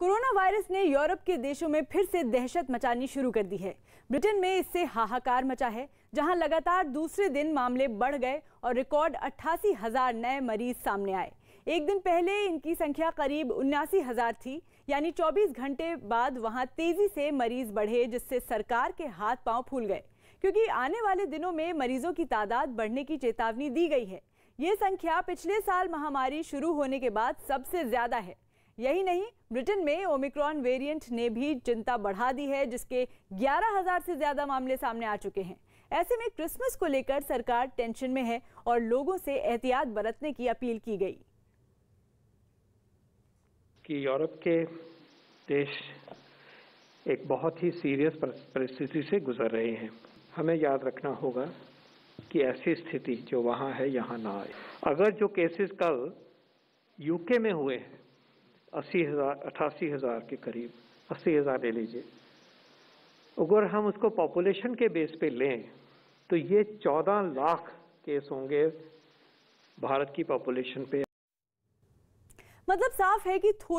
corona virus ने Europe के देशों में फिर से दहशत मचानी शुरू कर दी है ब्रिटेन में इससे हाहाकार मचा है जहां लगातार दूसरे दिन मामले बढ़ गए और रिकॉर्ड अट्ठासी हजार नए मरीज सामने आए एक दिन पहले इनकी संख्या करीब उन्यासी हजार थी यानी 24 घंटे बाद वहां तेजी से मरीज बढ़े जिससे सरकार के हाथ पांव फूल गए क्योंकि आने वाले दिनों में मरीजों की तादाद बढ़ने की चेतावनी दी गई है ये संख्या पिछले साल महामारी शुरू होने के बाद सबसे ज्यादा है यही नहीं ब्रिटेन में ओमिक्रॉन वेरिएंट ने भी चिंता बढ़ा दी है जिसके 11,000 से ज्यादा मामले सामने आ चुके हैं ऐसे में क्रिसमस को लेकर सरकार टेंशन में है और लोगों से एहतियात बरतने की अपील की गई कि यूरोप के देश एक बहुत ही सीरियस परिस्थिति से गुजर रहे हैं हमें याद रखना होगा कि ऐसी स्थिति जो वहां है यहाँ ना आए अगर जो केसेस कल यूके में हुए हैं अस्सी हज़ार अट्ठासी हज़ार के करीब अस्सी हज़ार ले लीजिए अगर हम उसको पॉपुलेशन के बेस पे लें तो ये चौदह लाख केस होंगे भारत की पॉपुलेशन पे मतलब साफ है कि थोड़ी